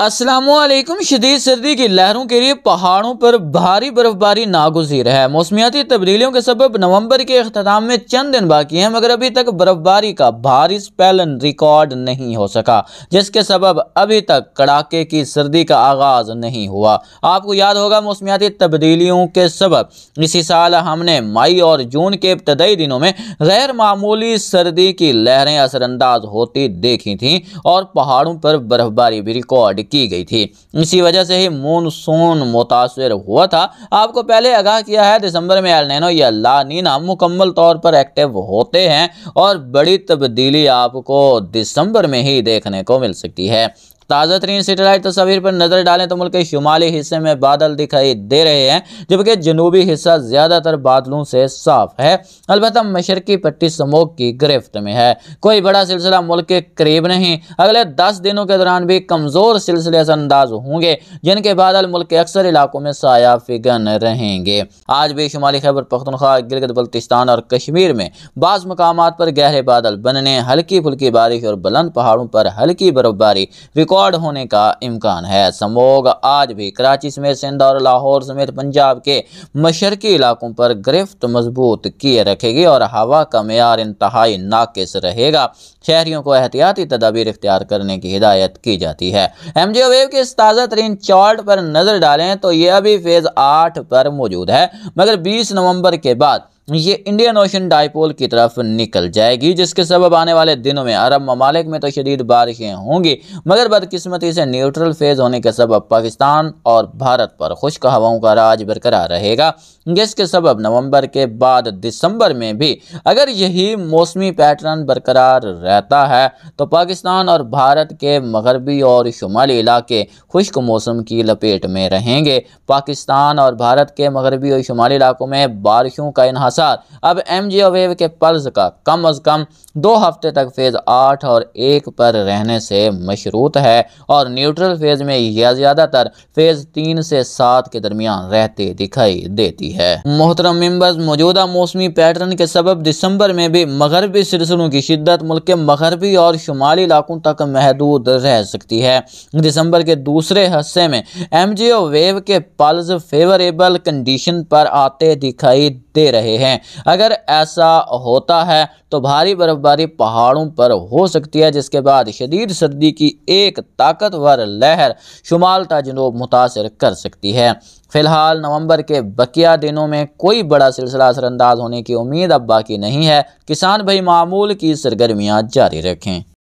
असलम शदीद सर्दी की लहरों के लिए पहाड़ों पर भारी बर्फबारी नागजीर है मौसमियाती तब्दीलियों के सबब नवंबर के अख्ताम में चंद दिन बाकी हैं मगर अभी तक बर्फबारी का भारी स्पेलन रिकॉर्ड नहीं हो सका जिसके सबब अभी तक कड़ाके की सर्दी का आगाज नहीं हुआ आपको याद होगा मौसमियाती तब्दीलियों के सबब इसी साल हमने मई और जून के इब्तदई दिनों में गैर मामूली सर्दी की लहरें असरअंदाज होती देखी थी और पहाड़ों पर बर्फबारी भी रिकॉर्ड की गई थी इसी वजह से ही मानसून मुतासर हुआ था आपको पहले आगाह किया है दिसंबर में एलनैनो या लानीना मुकम्मल तौर पर एक्टिव होते हैं और बड़ी तब्दीली आपको दिसंबर में ही देखने को मिल सकती है ताज़ा तरीन सेटेलाइट तस्वीर तो पर नज़र डालें तो मुल्क के शुमाली हिस्से में बादल दिखाई दे रहे हैं जबकि जनूबी हिस्सा ज़्यादातर बादलों से साफ है अलबत् मशरकी पट्टी समोक की गिरफ्त में है कोई बड़ा सिलसिला मुल्क के करीब नहीं अगले दस दिनों के दौरान भी कमज़ोर सिलसिले से अंदाज होंगे जिनके बादल मुल्क के अक्सर इलाकों में साया फिगन रहेंगे आज भी शुमाली खैबर पख्तनख्वा गिलगित बल्तिस्तान और कश्मीर में बाज़ मकाम पर गहरे बादल बनने हल्की फुल्की बारिश और बुलंद पहाड़ों पर हल्की बर्फबारी रिकॉर्ड होने का इम्कान है समोग आज भी कराची समेत सिंध और लाहौर समेत पंजाब के मशरकी इलाकों पर गिरफ्त मजबूत किए रखेगी और हवा का मैार इंतहाई नाकस रहेगा शहरीों को एहतियाती तदाबीर इख्तियार करने की हिदायत की जाती है एम जी वेव के इस ताज़ा तरीन चार्ट पर नज़र डालें तो यह अभी फेज़ आठ पर मौजूद है मगर बीस नवंबर के बाद ये इंडियन ओशन डाइपोल की तरफ निकल जाएगी जिसके सबब आने वाले दिनों में अरब ममालिक में तो शदीद बारिशें होंगी मगर बदकिस्मती से न्यूट्रल फेज़ होने के सबब पाकिस्तान और भारत पर खुश्क हवाओं का राज बरकरार रहेगा जिसके सबब नवंबर के बाद दिसंबर में भी अगर यही मौसमी पैटर्न बरकरार रहता है तो पाकिस्तान और भारत के मगरबी और शुमाली इलाके खुश्क मौसम की लपेट में रहेंगे पाकिस्तान और भारत के मगरबी और शुमाली इलाकों में बारिशों का इनहा आसार अब एम जी वेव के पल्स का कम अज़ कम दो हफ्ते तक फेज़ आठ और एक पर रहने से मशरूत है और न्यूट्रल फेज़ में यह ज़्यादातर फेज़ तीन से सात के दरमियान रहते दिखाई देती है मोहतरम मेम्बर्स मौजूदा मौसमी पैटर्न के सबब दिसंबर में भी मगरबी सिलसिलों की शिद्दत मुल्क के मगरबी और शुमाली इलाकों तक महदूद रह सकती है दिसंबर के दूसरे हिस्से में एम जी ओ वेव के पल्स फेवरेबल कंडीशन पर आते दिखाई दे रहे हैं अगर ऐसा होता है तो भारी बर्फबारी पहाड़ों पर हो सकती है जिसके बाद शदीद सर्दी की एक ताकतवर लहर शुमाल ता मुतासर कर सकती है फिलहाल नवंबर के बकिया दिनों में कोई बड़ा सिलसिला असरअंदाज होने की उम्मीद अब बाकी नहीं है किसान भाई मामूल की सरगर्मियाँ जारी रखें